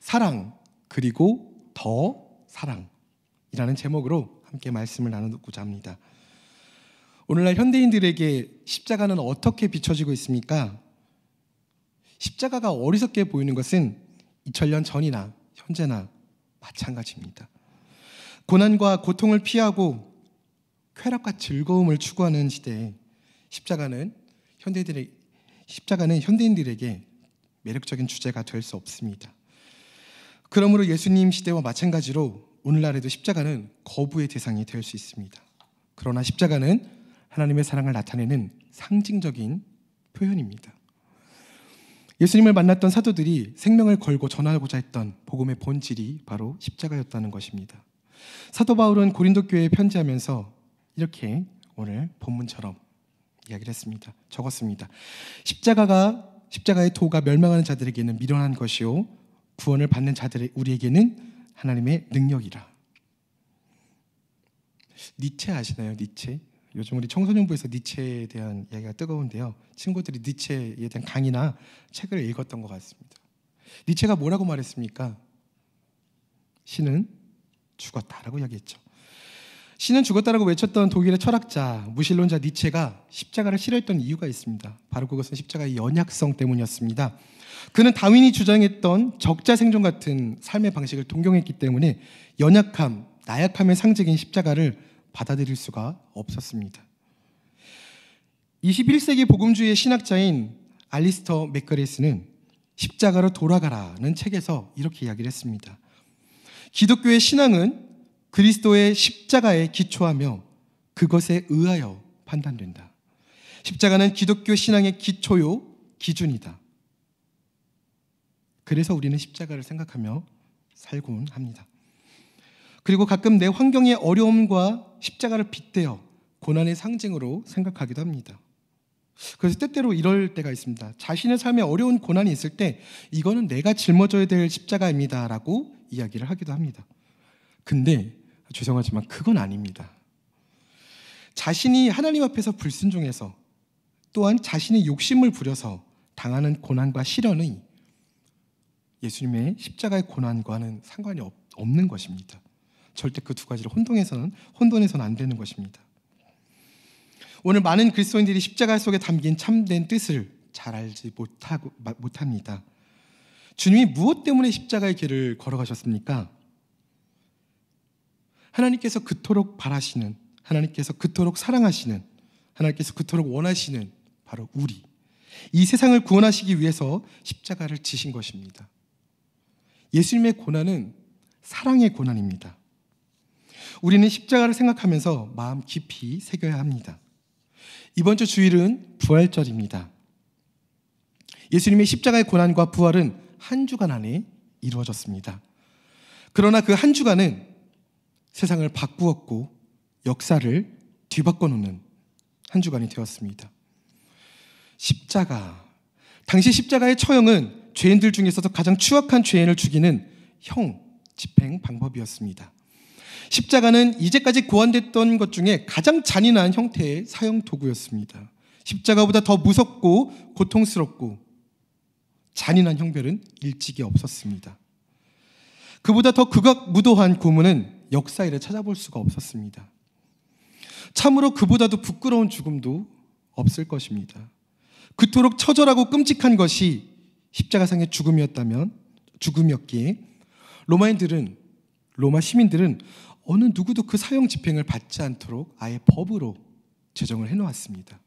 사랑 그리고 더 사랑이라는 제목으로 함께 말씀을 나누고자 합니다. 오늘날 현대인들에게 십자가는 어떻게 비춰지고 있습니까? 십자가가 어리석게 보이는 것은 2000년 전이나 현재나 마찬가지입니다. 고난과 고통을 피하고 쾌락과 즐거움을 추구하는 시대에 십자가는 현대들의 십자가는 현대인들에게 매력적인 주제가 될 수 없습니다. 그러므로 예수님 시대와 마찬가지로 오늘날에도 십자가는 거부의 대상이 될 수 있습니다. 그러나 십자가는 하나님의 사랑을 나타내는 상징적인 표현입니다. 예수님을 만났던 사도들이 생명을 걸고 전하고자 했던 복음의 본질이 바로 십자가였다는 것입니다. 사도 바울은 고린도 교회에 편지하면서 이렇게 오늘 본문처럼 이야기를 했습니다. 적었습니다. 십자가가 십자가의 도가 멸망하는 자들에게는 미련한 것이요 구원을 받는 자들 우리에게는 하나님의 능력이라. 니체 아시나요? 니체. 요즘 우리 청소년부에서 니체에 대한 이야기가 뜨거운데요. 친구들이 니체에 대한 강의나 책을 읽었던 것 같습니다. 니체가 뭐라고 말했습니까? 신은 죽었다라고 이야기했죠. 신은 죽었다라고 외쳤던 독일의 철학자 무신론자 니체가 십자가를 싫어했던 이유가 있습니다. 바로 그것은 십자가의 연약성 때문이었습니다. 그는 다윈이 주장했던 적자 생존 같은 삶의 방식을 동경했기 때문에 연약함, 나약함의 상징인 십자가를 받아들일 수가 없었습니다. 21세기 복음주의의 신학자인 알리스터 맥거레스는 십자가로 돌아가라는 책에서 이렇게 이야기를 했습니다. 기독교의 신앙은 그리스도의 십자가에 기초하며 그것에 의하여 판단된다. 십자가는 기독교 신앙의 기초요, 기준이다. 그래서 우리는 십자가를 생각하며 살곤 합니다. 그리고 가끔 내 환경의 어려움과 십자가를 빗대어 고난의 상징으로 생각하기도 합니다. 그래서 때때로 이럴 때가 있습니다. 자신의 삶에 어려운 고난이 있을 때 이거는 내가 짊어져야 될 십자가입니다라고 이야기를 하기도 합니다. 근데 죄송하지만 그건 아닙니다. 자신이 하나님 앞에서 불순종해서 또한 자신의 욕심을 부려서 당하는 고난과 시련의 예수님의 십자가의 고난과는 상관이 없, 는 것입니다. 절대 그 두 가지를 혼동해서는 혼돈해서는 안 되는 것입니다. 오늘 많은 그리스도인들이 십자가 속에 담긴 참된 뜻을 잘 알지 못하고 못합니다. 주님이 무엇 때문에 십자가의 길을 걸어가셨습니까? 하나님께서 그토록 바라시는, 하나님께서 그토록 사랑하시는, 하나님께서 그토록 원하시는 바로 우리. 이 세상을 구원하시기 위해서 십자가를 지신 것입니다. 예수님의 고난은 사랑의 고난입니다. 우리는 십자가를 생각하면서 마음 깊이 새겨야 합니다. 이번 주 주일은 부활절입니다. 예수님의 십자가의 고난과 부활은 한 주간 안에 이루어졌습니다. 그러나 그 한 주간은 세상을 바꾸었고 역사를 뒤바꿔 놓는 한 주간이 되었습니다. 십자가. 당시 십자가의 처형은 죄인들 중에서도 가장 추악한 죄인을 죽이는 형 집행 방법이었습니다. 십자가는 이제까지 고안됐던 것 중에 가장 잔인한 형태의 사형 도구였습니다. 십자가보다 더 무섭고 고통스럽고 잔인한 형별은 일찍이 없었습니다. 그보다 더 극악무도한 고문은 역사 일에 찾아볼 수가 없었습니다. 참으로 그보다도 부끄러운 죽음도 없을 것입니다. 그토록 처절하고 끔찍한 것이 십자가상의 죽음이었다면 죽음이었기에 로마인들은 로마 시민들은 어느 누구도 그 사형 집행을 받지 않도록 아예 법으로 제정을 해 놓았습니다.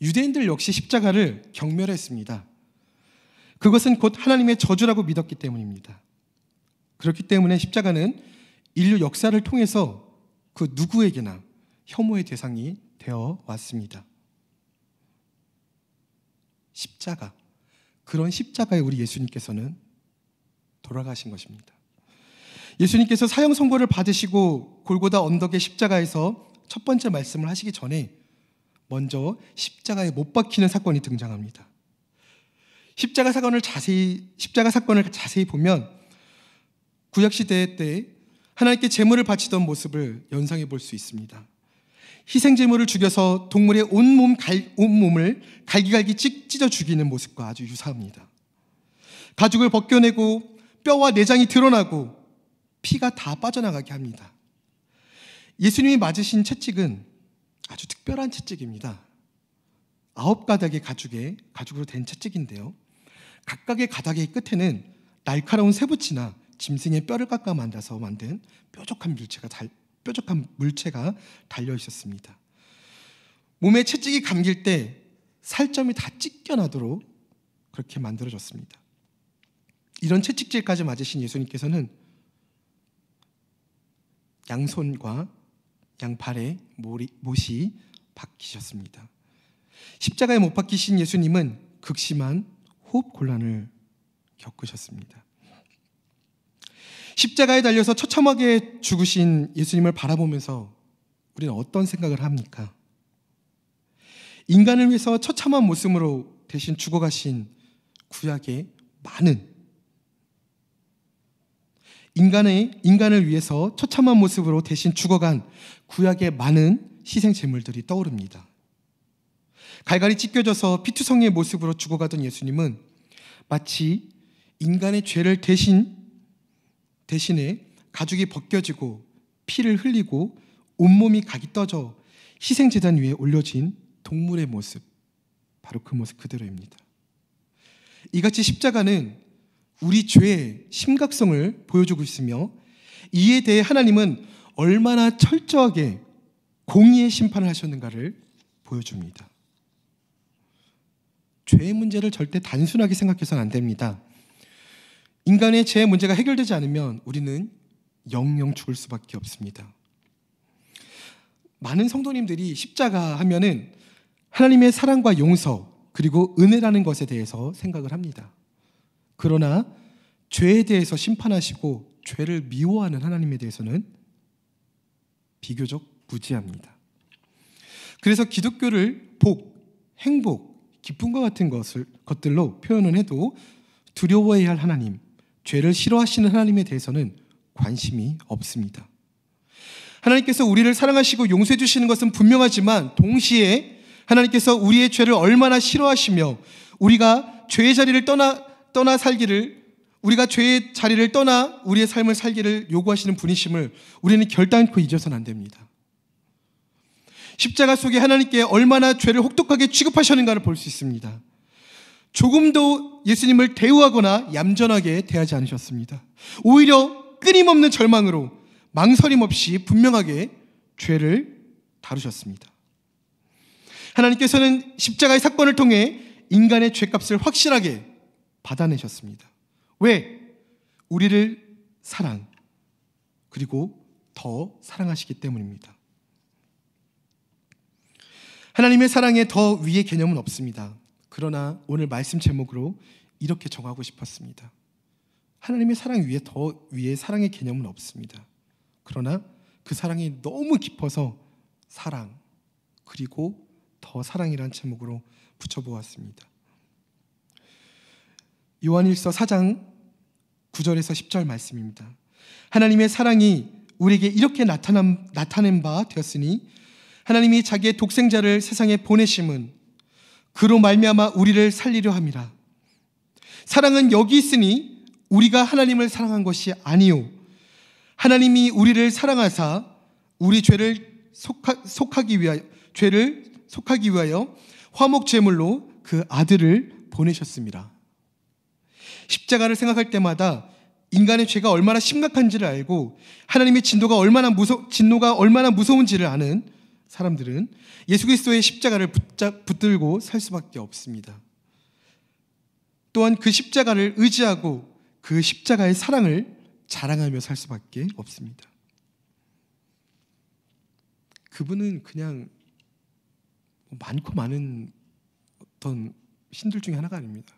유대인들 역시 십자가를 경멸했습니다. 그것은 곧 하나님의 저주라고 믿었기 때문입니다. 그렇기 때문에 십자가는 인류 역사를 통해서 그 누구에게나 혐오의 대상이 되어 왔습니다. 십자가. 그런 십자가에 우리 예수님께서는 돌아가신 것입니다. 예수님께서 사형 선고를 받으시고 골고다 언덕의 십자가에서 첫 번째 말씀을 하시기 전에 먼저 십자가에 못 박히는 사건이 등장합니다. 십자가 사건을 자세히 십자가 사건을 자세히 보면 구약 시대 때 하나님께 제물을 바치던 모습을 연상해 볼 수 있습니다. 희생 제물을 죽여서 동물의 온몸 갈, 온몸을 갈기갈기 찢어 죽이는 모습과 아주 유사합니다. 가죽을 벗겨내고 뼈와 내장이 드러나고 피가 다 빠져나가게 합니다. 예수님이 맞으신 채찍은 아주 특별한 채찍입니다. 아홉 가닥의 가죽에 가죽으로 된 채찍인데요. 각각의 가닥의 끝에는 날카로운 세부치나 짐승의 뼈를 깎아 만들어서 만든 뾰족한 물체가 달, 뾰족한 물체가 달려 있었습니다. 몸에 채찍이 감길 때 살점이 다 찢겨나도록 그렇게 만들어졌습니다. 이런 채찍질까지 맞으신 예수님께서는 양손과 양팔에 몰이, 못이 박히셨습니다. 십자가에 못 박히신 예수님은 극심한 호흡 곤란을 겪으셨습니다. 십자가에 달려서 처참하게 죽으신 예수님을 바라보면서 우리는 어떤 생각을 합니까? 인간을 위해서 처참한 모습으로 대신 죽어가신 구약의 많은 인간의 인간을 위해서 처참한 모습으로 대신 죽어간 구약의 많은 희생 제물들이 떠오릅니다. 갈갈이 찢겨져서 피투성의 모습으로 죽어가던 예수님은 마치 인간의 죄를 대신 대신에 가죽이 벗겨지고 피를 흘리고 온몸이 각이 떠져 희생재단 위에 올려진 동물의 모습 바로 그 모습 그대로입니다. 이같이 십자가는 우리 죄의 심각성을 보여주고 있으며 이에 대해 하나님은 얼마나 철저하게 공의의 심판을 하셨는가를 보여줍니다. 죄의 문제를 절대 단순하게 생각해서는 안 됩니다. 인간의 죄 문제가 해결되지 않으면 우리는 영영 죽을 수밖에 없습니다. 많은 성도님들이 십자가 하면은 하나님의 사랑과 용서 그리고 은혜라는 것에 대해서 생각을 합니다. 그러나 죄에 대해서 심판하시고 죄를 미워하는 하나님에 대해서는 비교적 무지합니다. 그래서 기독교를 복, 행복, 기쁨과 같은 것을 것들로 표현을 해도 두려워해야 할 하나님, 죄를 싫어하시는 하나님에 대해서는 관심이 없습니다. 하나님께서 우리를 사랑하시고 용서해 주시는 것은 분명하지만 동시에 하나님께서 우리의 죄를 얼마나 싫어하시며 우리가 죄의 자리를 떠나 떠나 살기를 우리가 죄의 자리를 떠나 우리의 삶을 살기를 요구하시는 분이심을 우리는 결단코 잊어서는 안 됩니다. 십자가 속에 하나님께 얼마나 죄를 혹독하게 취급하셨는가를 볼 수 있습니다. 조금도 예수님을 대우하거나 얌전하게 대하지 않으셨습니다. 오히려 끊임없는 절망으로 망설임 없이 분명하게 죄를 다루셨습니다. 하나님께서는 십자가의 사건을 통해 인간의 죄값을 확실하게 받아내셨습니다. 왜? 우리를 사랑, 그리고 더 사랑하시기 때문입니다. 하나님의 사랑의 더 위의 개념은 없습니다. 그러나 오늘 말씀 제목으로 이렇게 정하고 싶었습니다. 하나님의 사랑 위에 더 위에 사랑의 개념은 없습니다. 그러나 그 사랑이 너무 깊어서 사랑 그리고 더 사랑이란 제목으로 붙여보았습니다. 요한일서 4장 9절에서 10절 말씀입니다. 하나님의 사랑이 우리에게 이렇게 나타남, 나타낸 바 되었으니 하나님이 자기의 독생자를 세상에 보내심은 그로 말미암아 우리를 살리려 합니다. 사랑은 여기 있으니 우리가 하나님을 사랑한 것이 아니요 하나님이 우리를 사랑하사 우리 죄를 속하, 속하기 위하여 죄를 속하기 위하여 화목 제물로 그 아들을 보내셨습니다. 십자가를 생각할 때마다 인간의 죄가 얼마나 심각한지를 알고 하나님의 진도가 얼마나 무서 진노가 얼마나 무서운지를 아는 사람들은 예수 그리스도의 십자가를 붙잡, 붙들고 살 수밖에 없습니다. 또한 그 십자가를 의지하고 그 십자가의 사랑을 자랑하며 살 수밖에 없습니다. 그분은 그냥 뭐 많고 많은 어떤 신들 중에 하나가 아닙니다.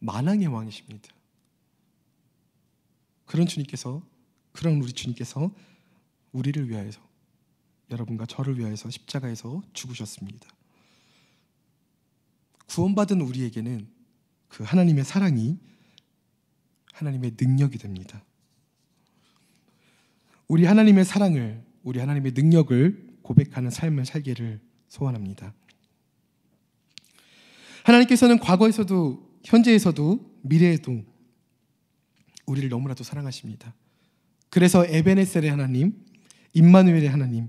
만왕의 왕이십니다. 그런 주님께서, 그런 우리 주님께서 우리를 위하여서 여러분과 저를 위하여서 십자가에서 죽으셨습니다. 구원받은 우리에게는 그 하나님의 사랑이 하나님의 능력이 됩니다. 우리 하나님의 사랑을, 우리 하나님의 능력을 고백하는 삶을 살기를 소원합니다. 하나님께서는 과거에서도 현재에서도 미래에도 우리를 너무나도 사랑하십니다. 그래서 에베네셀의 하나님, 임마누엘의 하나님,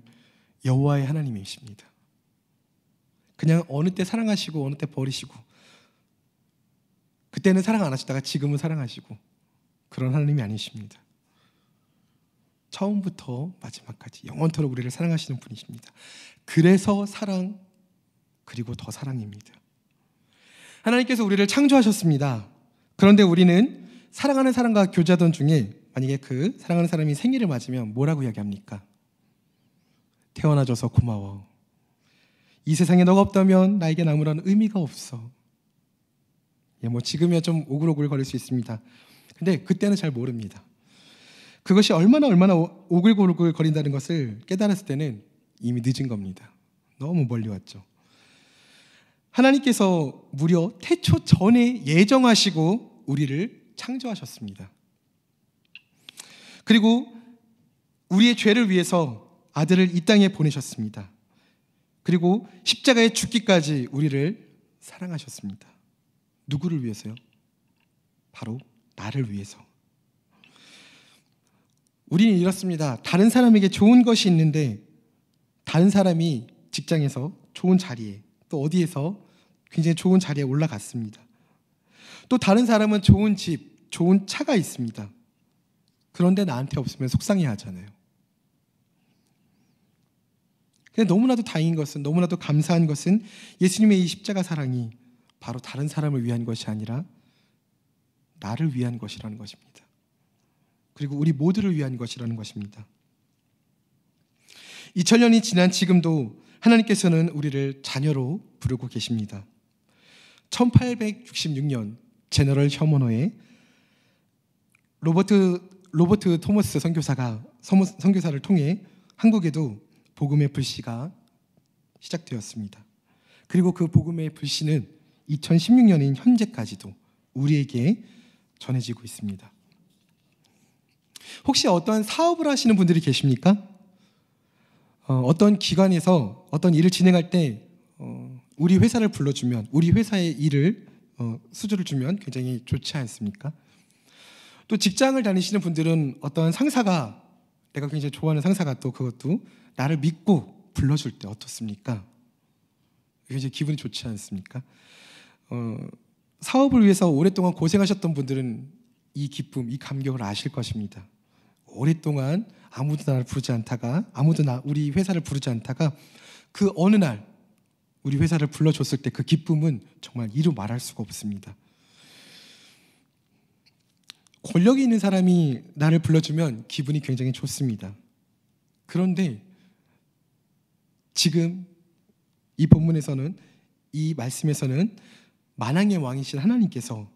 여호와의 하나님이십니다. 그냥 어느 때 사랑하시고 어느 때 버리시고 그때는 사랑 안 하시다가 지금은 사랑하시고 그런 하나님이 아니십니다. 처음부터 마지막까지 영원토록 우리를 사랑하시는 분이십니다. 그래서 사랑 그리고 더 사랑입니다. 하나님께서 우리를 창조하셨습니다. 그런데 우리는 사랑하는 사람과 교제하던 중에 만약에 그 사랑하는 사람이 생일을 맞으면 뭐라고 이야기합니까? 태어나줘서 고마워. 이 세상에 너가 없다면 나에겐 아무런 의미가 없어. 예, 뭐 지금이야 좀 오글오글 거릴 수 있습니다. 근데 그때는 잘 모릅니다. 그것이 얼마나 얼마나 오글오글 거린다는 것을 깨달았을 때는 이미 늦은 겁니다. 너무 멀리 왔죠. 하나님께서 무려 태초 전에 예정하시고 우리를 창조하셨습니다. 그리고 우리의 죄를 위해서 아들을 이 땅에 보내셨습니다. 그리고 십자가에 죽기까지 우리를 사랑하셨습니다. 누구를 위해서요? 바로 나를 위해서. 우리는 이렇습니다. 다른 사람에게 좋은 것이 있는데 다른 사람이 직장에서 좋은 자리에 또 어디에서 굉장히 좋은 자리에 올라갔습니다. 또 다른 사람은 좋은 집, 좋은 차가 있습니다. 그런데 나한테 없으면 속상해 하잖아요. 근데 너무나도 다행인 것은 너무나도 감사한 것은 예수님의 이 십자가 사랑이 바로 다른 사람을 위한 것이 아니라 나를 위한 것이라는 것입니다. 그리고 우리 모두를 위한 것이라는 것입니다. 2000년이 지난 지금도 하나님께서는 우리를 자녀로 부르고 계십니다. 1866년 제너럴 셔머너의 로버트 로버트 토머스 선교사가 선교사를 통해 한국에도 복음의 불씨가 시작되었습니다. 그리고 그 복음의 불씨는 2016년인 현재까지도 우리에게 전해지고 있습니다. 혹시 어떤 사업을 하시는 분들이 계십니까? 어, 떤 기관에서 어떤 일을 진행할 때 어, 우리 회사를 불러주면 우리 회사의 일을 어, 수주를 주면 굉장히 좋지 않습니까? 또 직장을 다니시는 분들은 어떤 상사가 내가 굉장히 좋아하는 상사가 또 그것도 나를 믿고 불러줄 때 어떻습니까? 굉장히 기분이 좋지 않습니까? 어, 사업을 위해서 오랫동안 고생하셨던 분들은 이 기쁨, 이 감격을 아실 것입니다. 오랫동안 아무도 나를 부르지 않다가 아무도 나 우리 회사를 부르지 않다가 그 어느 날 우리 회사를 불러줬을 때 그 기쁨은 정말 이루 말할 수가 없습니다. 권력이 있는 사람이 나를 불러주면 기분이 굉장히 좋습니다. 그런데 지금 이 본문에서는 이 말씀에서는 만왕의 왕이신 하나님께서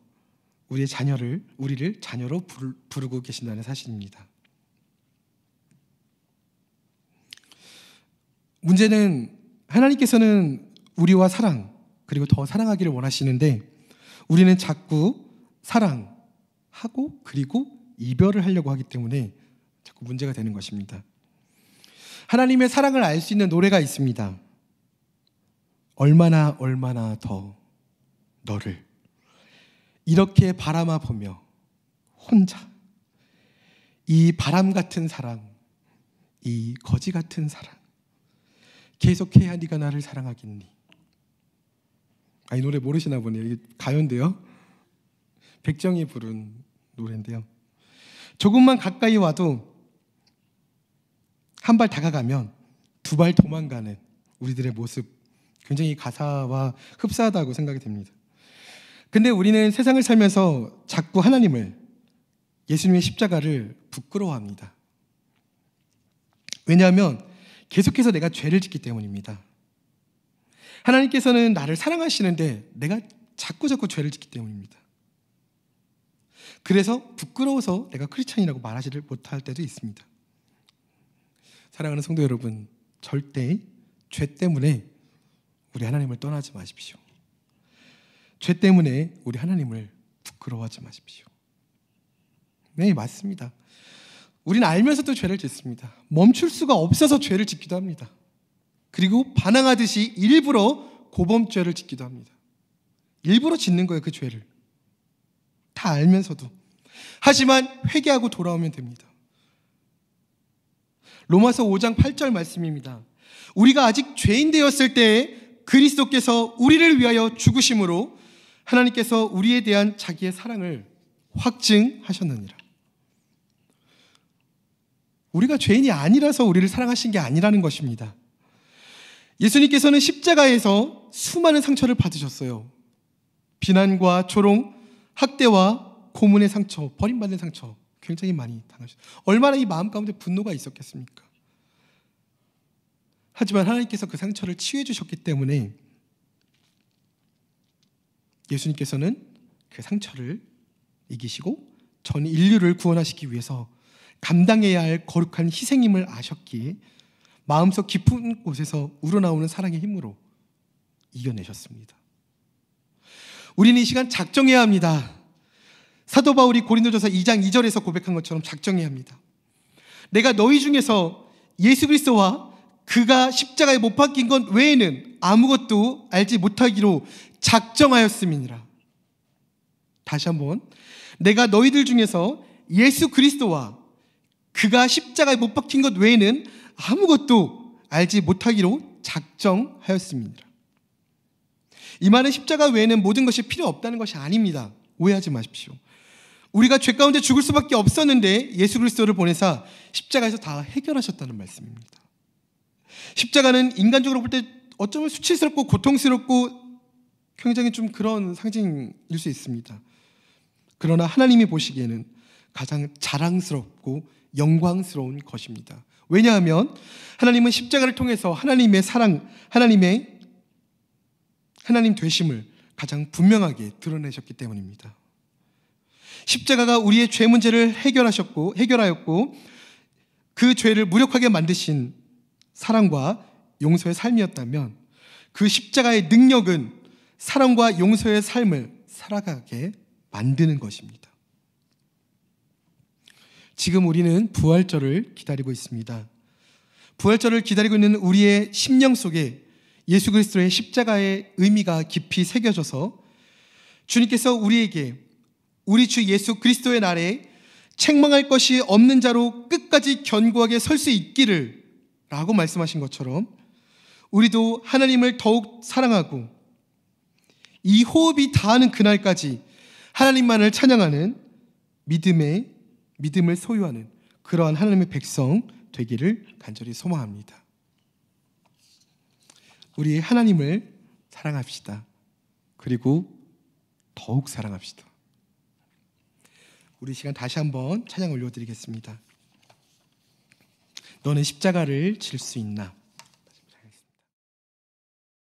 우리의 자녀를 우리를 자녀로 부르고 계신다는 사실입니다. 문제는 하나님께서는 우리와 사랑 그리고 더 사랑하기를 원하시는데 우리는 자꾸 사랑 하고 그리고 이별을 하려고 하기 때문에 자꾸 문제가 되는 것입니다. 하나님의 사랑을 알 수 있는 노래가 있습니다. 얼마나 얼마나 더 너를 이렇게 바라마 보며 혼자 이 바람 같은 사랑, 이 거지 같은 사랑 계속해야 네가 나를 사랑하겠니? 아, 이 노래 모르시나 보네요. 이게 가요인데요. 백정이 부른 노래인데요. 조금만 가까이 와도 한 발 다가가면 두 발 도망가는 우리들의 모습 굉장히 가사와 흡사하다고 생각이 됩니다. 근데 우리는 세상을 살면서 자꾸 하나님을 예수님의 십자가를 부끄러워합니다. 왜냐하면 계속해서 내가 죄를 짓기 때문입니다. 하나님께서는 나를 사랑하시는데 내가 자꾸 자꾸 죄를 짓기 때문입니다. 그래서 부끄러워서 내가 크리스천이라고 말하지를 못할 때도 있습니다. 사랑하는 성도 여러분, 절대 죄 때문에 우리 하나님을 떠나지 마십시오. 죄 때문에 우리 하나님을 부끄러워하지 마십시오. 네, 맞습니다. 우리 알면서도 죄를 짓습니다. 멈출 수가 없어서 죄를 짓기도 합니다. 그리고 반항하듯이 일부러 고범죄를 짓기도 합니다. 일부러 짓는 거예요, 그 죄를. 다 알면서도. 하지만 회개하고 돌아오면 됩니다. 로마서 5장 8절 말씀입니다. 우리가 아직 죄인 되었을 때 그리스도께서 우리를 위하여 죽으심으로 하나님께서 우리에 대한 자기의 사랑을 확증하셨느니라. 우리가 죄인이 아니라서 우리를 사랑하신 게 아니라는 것입니다. 예수님께서는 십자가에서 수많은 상처를 받으셨어요. 비난과 조롱, 학대와 고문의 상처, 버림받는 상처 굉장히 많이 당하셨어요. 얼마나 이 마음 가운데 분노가 있었겠습니까? 하지만 하나님께서 그 상처를 치유해 주셨기 때문에 예수님께서는 그 상처를 이기시고 전 인류를 구원하시기 위해서 감당해야 할 거룩한 희생임을 아셨기에 마음속 깊은 곳에서 우러나오는 사랑의 힘으로 이겨내셨습니다. 우리는 이 시간 작정해야 합니다. 사도 바울이 고린도전서 2장 2절에서 고백한 것처럼 작정해야 합니다. 내가 너희 중에서 예수 그리스도와 그가 십자가에 못 박힌 것 외에는 아무것도 알지 못하기로 작정하였음이니라. 다시 한번 내가 너희들 중에서 예수 그리스도와 그가 십자가에 못 박힌 것 외에는 아무것도 알지 못하기로 작정하였습니다. 이 말은 십자가 외에는 모든 것이 필요 없다는 것이 아닙니다. 오해하지 마십시오. 우리가 죄 가운데 죽을 수밖에 없었는데 예수 그리스도를 보내사 십자가에서 다 해결하셨다는 말씀입니다. 십자가는 인간적으로 볼 때 어쩌면 수치스럽고 고통스럽고 굉장히 좀 그런 상징일 수 있습니다. 그러나 하나님이 보시기에는 가장 자랑스럽고 영광스러운 것입니다. 왜냐하면 하나님은 십자가를 통해서 하나님의 사랑, 하나님의 하나님 되심을 가장 분명하게 드러내셨기 때문입니다. 십자가가 우리의 죄 문제를 해결하셨고 해결하였고 그 죄를 무력하게 만드신 사랑과 용서의 삶이었다면 그 십자가의 능력은 사랑과 용서의 삶을 살아가게 만드는 것입니다. 지금 우리는 부활절을 기다리고 있습니다. 부활절을 기다리고 있는 우리의 심령 속에 예수 그리스도의 십자가의 의미가 깊이 새겨져서 주님께서 우리에게 우리 주 예수 그리스도의 날에 책망할 것이 없는 자로 끝까지 견고하게 설 수 있기를 라고 말씀하신 것처럼 우리도 하나님을 더욱 사랑하고 이 호흡이 다하는 그날까지 하나님만을 찬양하는 믿음의 믿음을 소유하는 그러한 하나님의 백성 되기를 간절히 소망합니다. 우리 하나님을 사랑합시다. 그리고 더욱 사랑합시다. 우리 시간 다시 한번 찬양 올려드리겠습니다. 너는 십자가를 칠 수 있나?